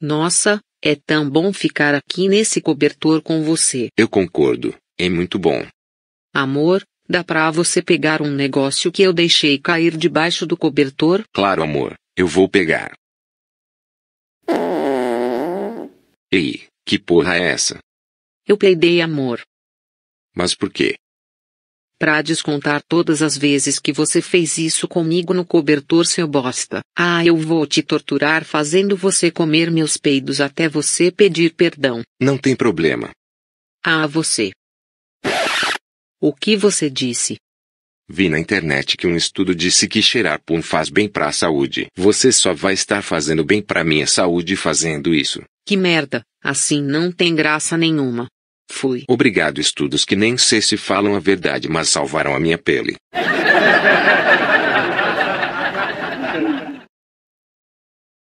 Nossa, é tão bom ficar aqui nesse cobertor com você. Eu concordo, é muito bom. Amor, dá pra você pegar um negócio que eu deixei cair debaixo do cobertor? Claro, amor, eu vou pegar. Ei, que porra é essa? Eu peidei, amor. Mas por quê? Pra descontar todas as vezes que você fez isso comigo no cobertor, seu bosta. Ah, eu vou te torturar fazendo você comer meus peidos até você pedir perdão. Não tem problema. Ah, você. O que você disse? Vi na internet que um estudo disse que cheirar pum faz bem pra saúde. Você só vai estar fazendo bem pra minha saúde fazendo isso. Que merda, assim não tem graça nenhuma. Fui. Obrigado, estudos que nem sei se falam a verdade, mas salvaram a minha pele.